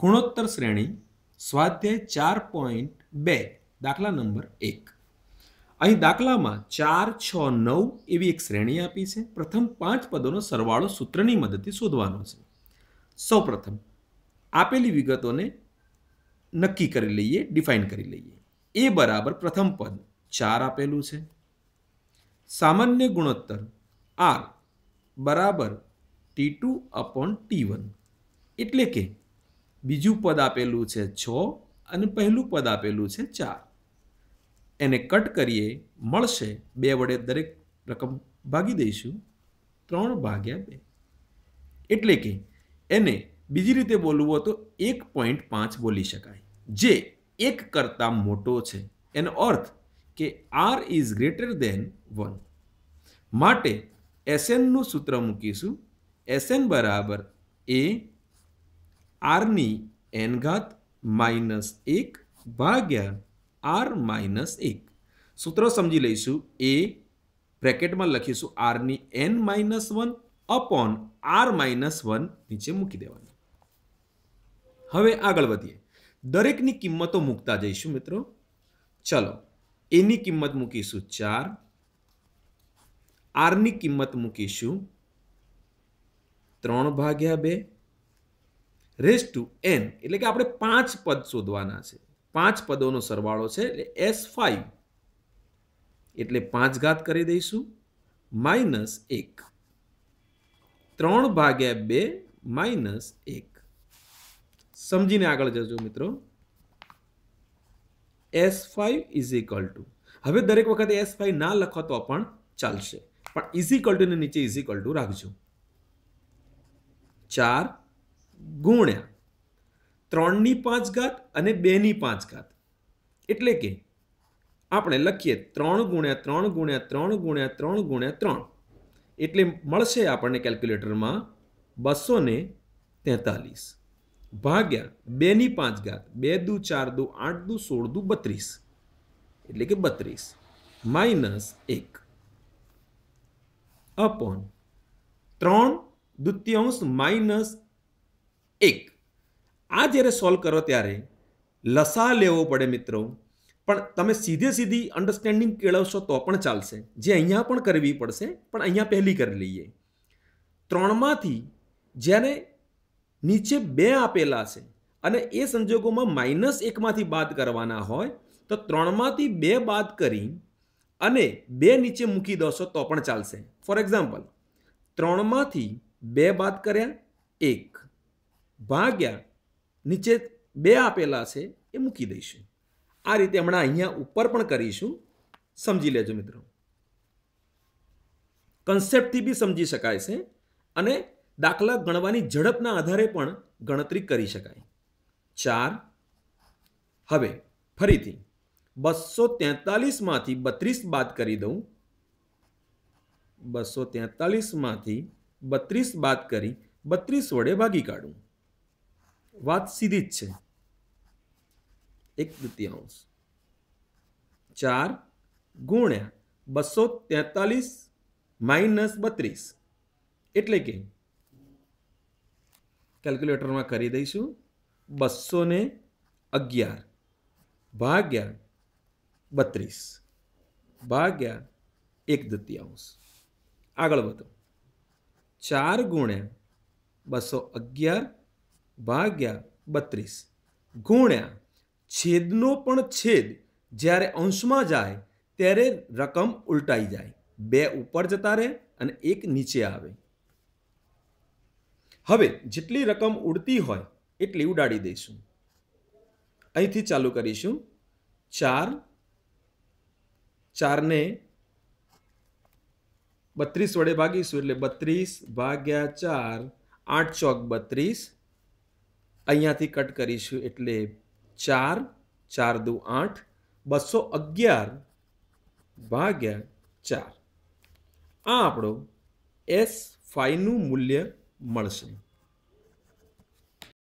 ગુણોત્તર શ્રેણી સ્વાધ્યાય ચાર પોઈન્ટ બે દાખલા નંબર એક અહીં દાખલામાં ચાર છ નવ એવી એક શ્રેણી આપી છે પ્રથમ પાંચ પદોનો સરવાળો સૂત્રની મદદથી શોધવાનો છે સૌ પ્રથમ આપેલી વિગતોને નક્કી કરી લઈએ ડિફાઇન કરી લઈએ એ બરાબર પ્રથમ પદ ચાર આપેલું છે સામાન્ય ગુણોત્તર આર બરાબર T two upon T one એટલે કે બીજું પદ આપેલું છે છ અને પહેલું પદ આપેલું છે ચાર એને કટ કરીએ મળશે બે વડે દરેક રકમ ભાગી દઈશું ત્રણ ભાગ્યા બે એટલે કે એને બીજી રીતે બોલવું હોય તો એક પોઈન્ટ પાંચ બોલી શકાય જે એક કરતાં મોટો છે એનો અર્થ કે R is greater than one માટે એસએનનું સૂત્ર મૂકીશું એસએન બરાબર એ આરની એન ઘાત માઇનસ એક ભાગ્યા આર માઇનસ એક સૂત્ર સમજી લઈશું એ બ્રેકેટમાં લખીશું આરની N minus one upon R minus one નીચે મૂકી દેવાનું હવે આગળ વધીએ દરેકની કિંમતો મૂકતા જઈશું મિત્રો ચલો એની કિંમત મૂકીશું ચાર આરની કિંમત મૂકીશું ત્રણ ભાગ્યા બે રેસ ટુ એન એટલે કે આપણે પાંચ પદ શોધવાના છે પાંચ પદોનો સરવાળો છે એટલે એસ ફાઈવ એટલે પાંચ ઘાત કરી દઈશું માઇનસ એક ત્રણ ભાગ્યા બે માઇનસ એક સમજીને આગળ જજો મિત્રો S five is equal to હવે દરેક વખતે એસ ફાઈવ ના લખો તો પણ ચાલશે પણ ઇઝ ઇક્વલ ટુને નીચે ઇઝ ઇક્વલ ટુ રાખજો ચાર ગુણ્યા ત્રણની પાંચ ઘાત અને બેની પાંચ ઘાત એટલે કે આપણે લખીએ ત્રણ ગુણ્યા ત્રણ ગુણ્યા ત્રણ ગુણ્યા ત્રણ ગુણ્યા ત્રણ એટલે મળશે આપણને કેલ્ક્યુલેટરમાં બસો ને તેતાલીસ ભાગ્યા બેની પાંચ ઘાત બે દુ ચાર દુ આઠ દુ સોળ દુ બત્રીસ એટલે કે બત્રીસ માઇનસ એક અપોન ત્રણ દ્વિતીયાંશ માઇનસ એક આ જ્યારે સોલ્વ કરો ત્યારે લસા લેવો પડે મિત્રો પણ તમે સીધે સીધી અન્ડરસ્ટેન્ડિંગ કેળવશો તો પણ ચાલશે જે અહીંયા પણ કરવી પડશે પણ અહીંયા પહેલી કરી લઈએ ત્રણમાંથી જ્યારે નીચે બે આપેલા છે અને એ સંજોગોમાં માઇનસ એકમાંથી બાદ કરવાના હોય તો ત્રણમાંથી બે બાદ કરી અને બે નીચે મૂકી દોશો તો પણ ચાલશે ફોર એક્ઝામ્પલ ત્રણમાંથી બે બાદ કર્યા એક ભાગ્યા નીચે બે આપેલા છે એ મૂકી દઈશું આ રીતે હમણાં અહીંયા ઉપર પણ કરીશું સમજી લેજો મિત્રો કન્સેપ્ટથી બી સમજી શકાય છે અને દાખલા ગણવાની ઝડપના આધારે પણ ગણતરી કરી શકાય ચાર હવે ફરીથી બસો તેતાલીસમાંથી બત્રીસ બાદ કરી દઉં બસો તેતાલીસમાંથી બત્રીસ બાદ કરી બત્રીસ વડે ભાગી કાઢું વાત સીધી જ છે એક દ્વિતીયાંશ ચાર ગુણ્યા બસો તેતાલીસ માઇનસ બત્રીસ એટલે કે કેલ્ક્યુલેટરમાં કરી દઈશું બસો ને અગિયાર ભાગ્યા બત્રીસ ભાગ્યા એક દ્વિતીયાંશ આગળ વધો ચાર ગુણ્યા બસો અગિયાર ભાગ્યા બત્રીસ ગુણ્યા છેદનો પણ છેદ જ્યારે અંશમાં જાય ત્યારે રકમ ઉલટાઈ જાય બે ઉપર જતા રહે અને એક નીચે આવે હવે જેટલી રકમ ઉડતી હોય એટલી ઉડાડી દઈશું અહીંથી ચાલુ કરીશું ચાર ચારને બત્રીસ વડે ભાગીશું એટલે બત્રીસ ભાગ્યા ચાર આઠ ચોક બત્રીસ અહીંયાથી કટ કરીશું એટલે ચાર ચાર દુ આઠ બસો અગિયાર ભાગ્યા ચાર આ આપણો એસ ફાઈવનું મૂલ્ય મળશે